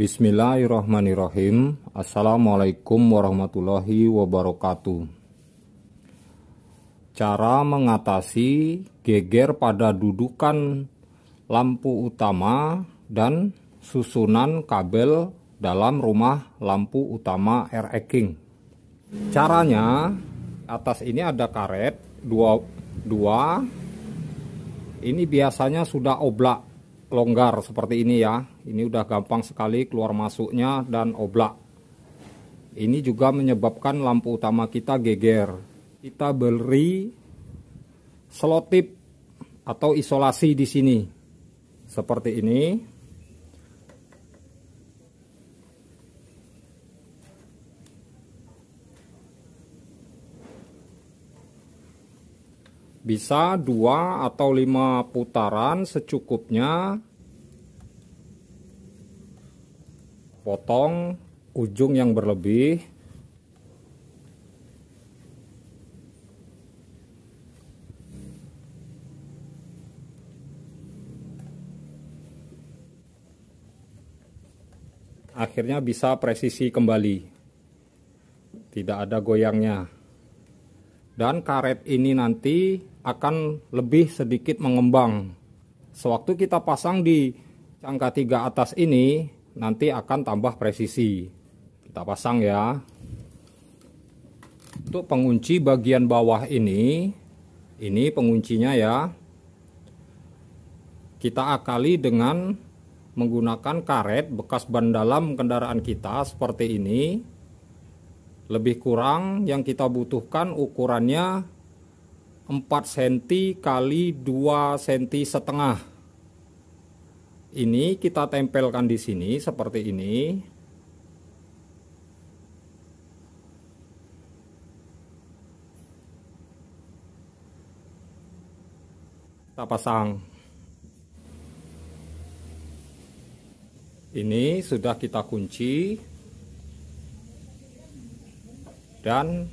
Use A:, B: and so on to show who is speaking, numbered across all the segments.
A: Bismillahirrahmanirrahim. Assalamualaikum warahmatullahi wabarakatuh. Cara mengatasi geger pada dudukan lampu utama dan susunan kabel dalam rumah lampu utama RE King. Caranya atas ini ada karet dua dua. Ini biasanya sudah oblak longgar seperti ini ya. Ini udah gampang sekali keluar masuknya dan oblak. Ini juga menyebabkan lampu utama kita geger. Kita beri selotip atau isolasi di sini. Seperti ini. bisa dua atau lima putaran secukupnya potong ujung yang berlebih akhirnya bisa presisi kembali tidak ada goyangnya dan karet ini nanti akan lebih sedikit mengembang. Sewaktu kita pasang di cangka tiga atas ini, nanti akan tambah presisi. Kita pasang ya. Untuk pengunci bagian bawah ini, ini penguncinya ya. Kita akali dengan menggunakan karet bekas ban dalam kendaraan kita seperti ini lebih kurang yang kita butuhkan ukurannya 4 cm kali 2 cm setengah ini kita tempelkan di sini seperti ini kita pasang ini sudah kita kunci dan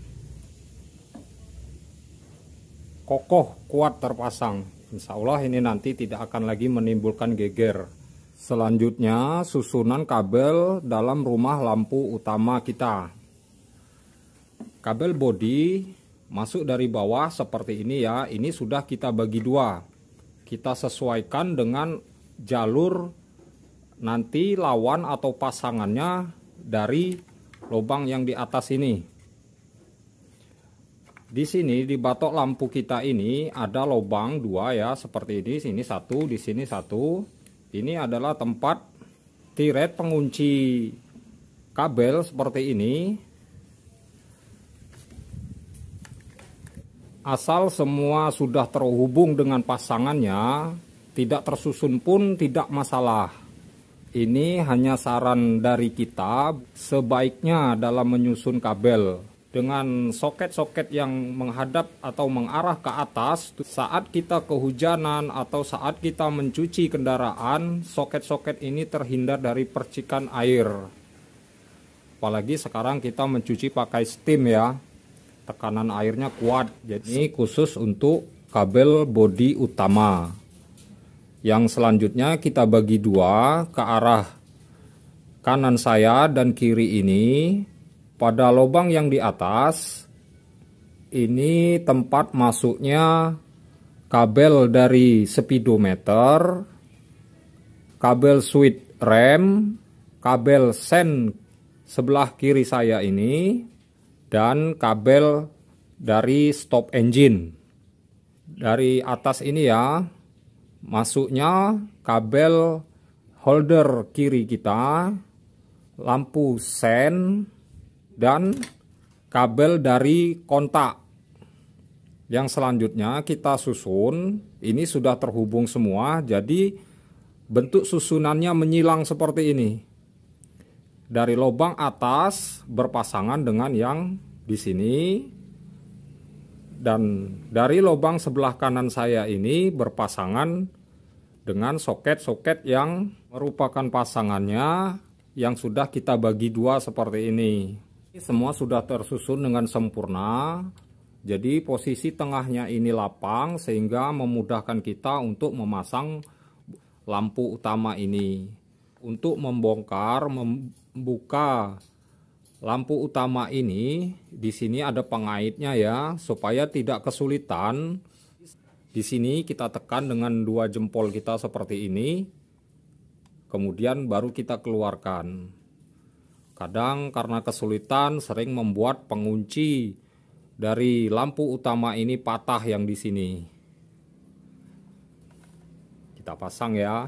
A: kokoh kuat terpasang Insya Allah ini nanti tidak akan lagi menimbulkan geger selanjutnya susunan kabel dalam rumah lampu utama kita kabel body masuk dari bawah seperti ini ya ini sudah kita bagi dua kita sesuaikan dengan jalur nanti lawan atau pasangannya dari lubang yang di atas ini di sini di batok lampu kita ini ada lubang dua ya seperti ini, sini satu, di sini satu. Ini adalah tempat tiret pengunci kabel seperti ini. Asal semua sudah terhubung dengan pasangannya, tidak tersusun pun tidak masalah. Ini hanya saran dari kita, sebaiknya dalam menyusun kabel dengan soket-soket yang menghadap atau mengarah ke atas saat kita kehujanan atau saat kita mencuci kendaraan soket-soket ini terhindar dari percikan air apalagi sekarang kita mencuci pakai steam ya tekanan airnya kuat jadi khusus untuk kabel bodi utama yang selanjutnya kita bagi dua ke arah kanan saya dan kiri ini pada lubang yang di atas ini tempat masuknya kabel dari speedometer, kabel switch rem, kabel sen sebelah kiri saya ini dan kabel dari stop engine. Dari atas ini ya, masuknya kabel holder kiri kita, lampu sen, dan kabel dari kontak. Yang selanjutnya kita susun, ini sudah terhubung semua, jadi bentuk susunannya menyilang seperti ini. Dari lubang atas berpasangan dengan yang di sini dan dari lubang sebelah kanan saya ini berpasangan dengan soket-soket yang merupakan pasangannya yang sudah kita bagi dua seperti ini. Semua sudah tersusun dengan sempurna. Jadi posisi tengahnya ini lapang sehingga memudahkan kita untuk memasang lampu utama ini. Untuk membongkar, membuka lampu utama ini, di sini ada pengaitnya ya, supaya tidak kesulitan. Di sini kita tekan dengan dua jempol kita seperti ini. Kemudian baru kita keluarkan. Kadang karena kesulitan sering membuat pengunci dari lampu utama ini patah yang di sini. Kita pasang ya.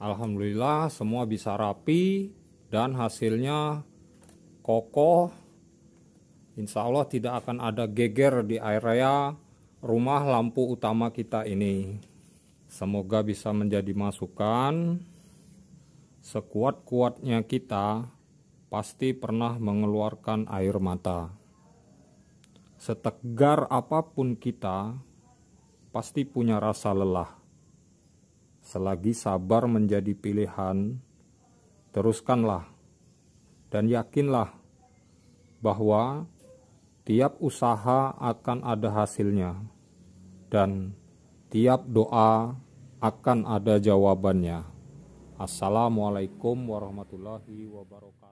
A: Alhamdulillah semua bisa rapi dan hasilnya kokoh. Insya Allah tidak akan ada geger di area rumah lampu utama kita ini. Semoga bisa menjadi masukan. Sekuat-kuatnya kita pasti pernah mengeluarkan air mata. Setegar apapun kita, pasti punya rasa lelah. Selagi sabar menjadi pilihan, teruskanlah dan yakinlah bahwa tiap usaha akan ada hasilnya dan tiap doa akan ada jawabannya. Assalamualaikum warahmatullahi wabarakatuh.